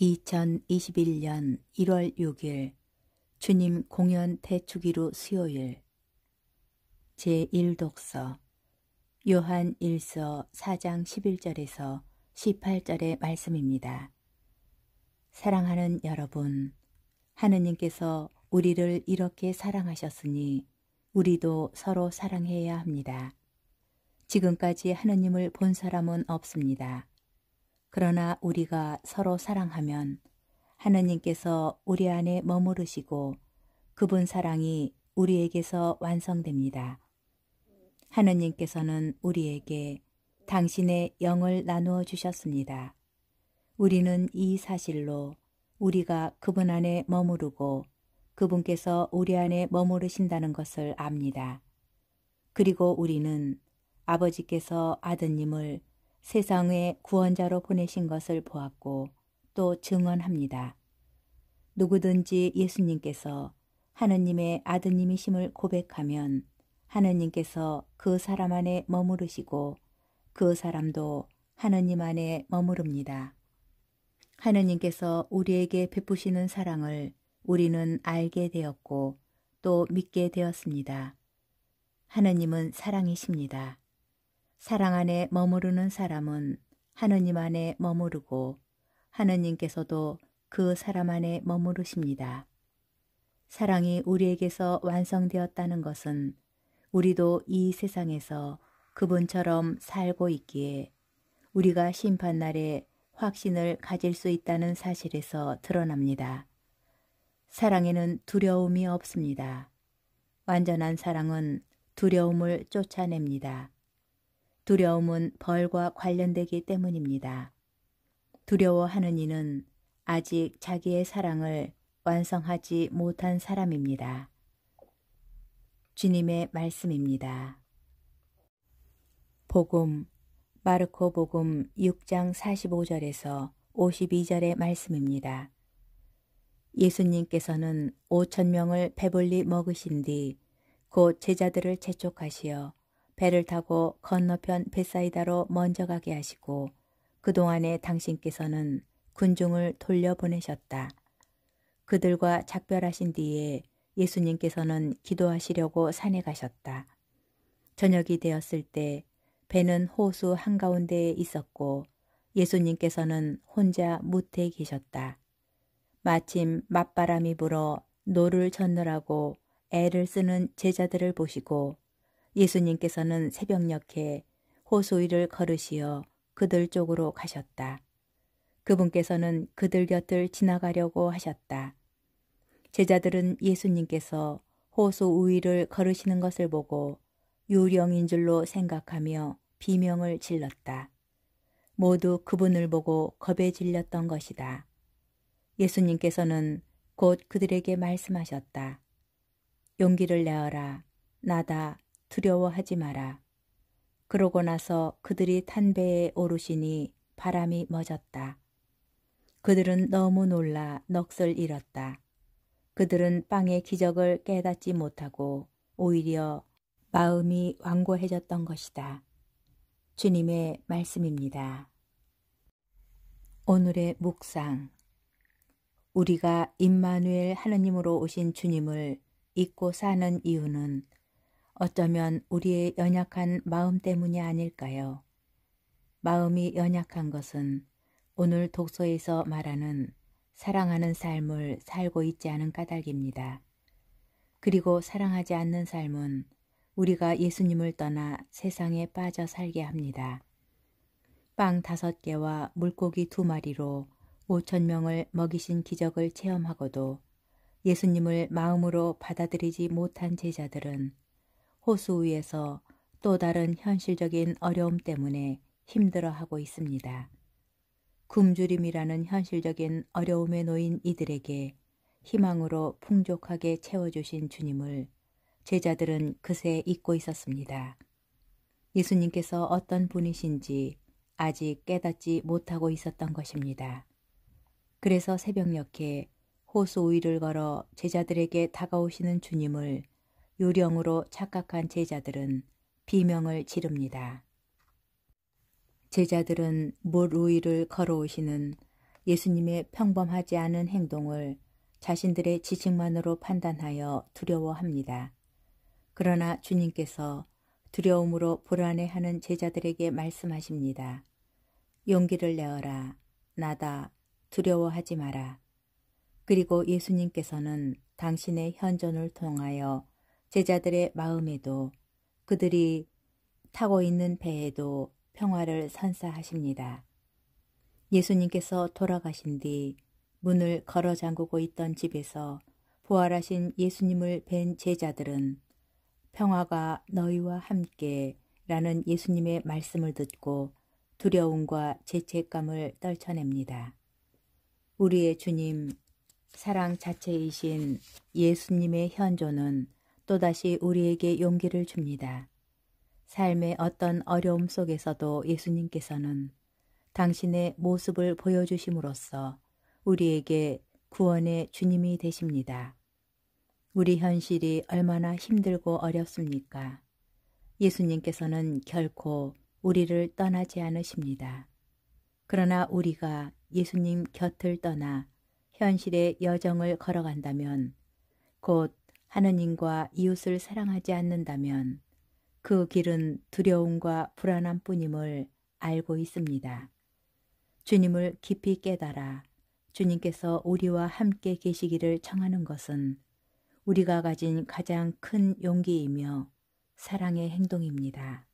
2021년 1월 6일 주님 공연 대축기로 수요일 제1독서 요한 1서 4장 11절에서 18절의 말씀입니다. 사랑하는 여러분, 하느님께서 우리를 이렇게 사랑하셨으니 우리도 서로 사랑해야 합니다. 지금까지 하느님을 본 사람은 없습니다. 그러나 우리가 서로 사랑하면 하느님께서 우리 안에 머무르시고 그분 사랑이 우리에게서 완성됩니다. 하느님께서는 우리에게 당신의 영을 나누어 주셨습니다. 우리는 이 사실로 우리가 그분 안에 머무르고 그분께서 우리 안에 머무르신다는 것을 압니다. 그리고 우리는 아버지께서 아드님을 세상의 구원자로 보내신 것을 보았고 또 증언합니다. 누구든지 예수님께서 하느님의 아드님이심을 고백하면 하느님께서 그 사람 안에 머무르시고 그 사람도 하느님 안에 머무릅니다. 하느님께서 우리에게 베푸시는 사랑을 우리는 알게 되었고 또 믿게 되었습니다. 하느님은 사랑이십니다. 사랑 안에 머무르는 사람은 하느님 안에 머무르고 하느님께서도 그 사람 안에 머무르십니다. 사랑이 우리에게서 완성되었다는 것은 우리도 이 세상에서 그분처럼 살고 있기에 우리가 심판날에 확신을 가질 수 있다는 사실에서 드러납니다. 사랑에는 두려움이 없습니다. 완전한 사랑은 두려움을 쫓아냅니다. 두려움은 벌과 관련되기 때문입니다. 두려워하는 이는 아직 자기의 사랑을 완성하지 못한 사람입니다. 주님의 말씀입니다. 복음 마르코 복음 6장 45절에서 52절의 말씀입니다. 예수님께서는 5천명을 배불리 먹으신 뒤 곧 제자들을 재촉하시어 배를 타고 건너편 베사이다로 먼저 가게 하시고 그동안에 당신께서는 군중을 돌려보내셨다. 그들과 작별하신 뒤에 예수님께서는 기도하시려고 산에 가셨다. 저녁이 되었을 때 배는 호수 한가운데에 있었고 예수님께서는 혼자 무태에 계셨다. 마침 맞바람이 불어 노를 젓느라고 애를 쓰는 제자들을 보시고 예수님께서는 새벽녘에 호수위를 걸으시어 그들 쪽으로 가셨다. 그분께서는 그들 곁을 지나가려고 하셨다. 제자들은 예수님께서 호수 우위를 걸으시는 것을 보고 유령인 줄로 생각하며 비명을 질렀다. 모두 그분을 보고 겁에 질렸던 것이다. 예수님께서는 곧 그들에게 말씀하셨다. 용기를 내어라. 나다. 두려워하지 마라. 그러고 나서 그들이 탄배에 오르시니 바람이 멎었다. 그들은 너무 놀라 넋을 잃었다. 그들은 빵의 기적을 깨닫지 못하고 오히려 마음이 완고해졌던 것이다. 주님의 말씀입니다. 오늘의 묵상 우리가 임마누엘 하느님으로 오신 주님을 잊고 사는 이유는 어쩌면 우리의 연약한 마음 때문이 아닐까요? 마음이 연약한 것은 오늘 독서에서 말하는 사랑하는 삶을 살고 있지 않은 까닭입니다. 그리고 사랑하지 않는 삶은 우리가 예수님을 떠나 세상에 빠져 살게 합니다. 빵 다섯 개와 물고기 두 마리로 5천 명을 먹이신 기적을 체험하고도 예수님을 마음으로 받아들이지 못한 제자들은 호수 위에서 또 다른 현실적인 어려움 때문에 힘들어하고 있습니다. 굶주림이라는 현실적인 어려움에 놓인 이들에게 희망으로 풍족하게 채워주신 주님을 제자들은 그새 잊고 있었습니다. 예수님께서 어떤 분이신지 아직 깨닫지 못하고 있었던 것입니다. 그래서 새벽녘에 호수 위를 걸어 제자들에게 다가오시는 주님을 유령으로 착각한 제자들은 비명을 지릅니다. 제자들은 물우이를 걸어오시는 예수님의 평범하지 않은 행동을 자신들의 지식만으로 판단하여 두려워합니다. 그러나 주님께서 두려움으로 불안해하는 제자들에게 말씀하십니다. 용기를 내어라. 나다. 두려워하지 마라. 그리고 예수님께서는 당신의 현존을 통하여 제자들의 마음에도 그들이 타고 있는 배에도 평화를 선사하십니다. 예수님께서 돌아가신 뒤 문을 걸어 잠그고 있던 집에서 부활하신 예수님을 뵌 제자들은 평화가 너희와 함께 라는 예수님의 말씀을 듣고 두려움과 죄책감을 떨쳐냅니다. 우리의 주님, 사랑 자체이신 예수님의 현존은 또다시 우리에게 용기를 줍니다. 삶의 어떤 어려움 속에서도 예수님께서는 당신의 모습을 보여주심으로써 우리에게 구원의 주님이 되십니다. 우리 현실이 얼마나 힘들고 어렵습니까? 예수님께서는 결코 우리를 떠나지 않으십니다. 그러나 우리가 예수님 곁을 떠나 현실의 여정을 걸어간다면 곧 하느님과 이웃을 사랑하지 않는다면 그 길은 두려움과 불안함 뿐임을 알고 있습니다. 주님을 깊이 깨달아 주님께서 우리와 함께 계시기를 청하는 것은 우리가 가진 가장 큰 용기이며 사랑의 행동입니다.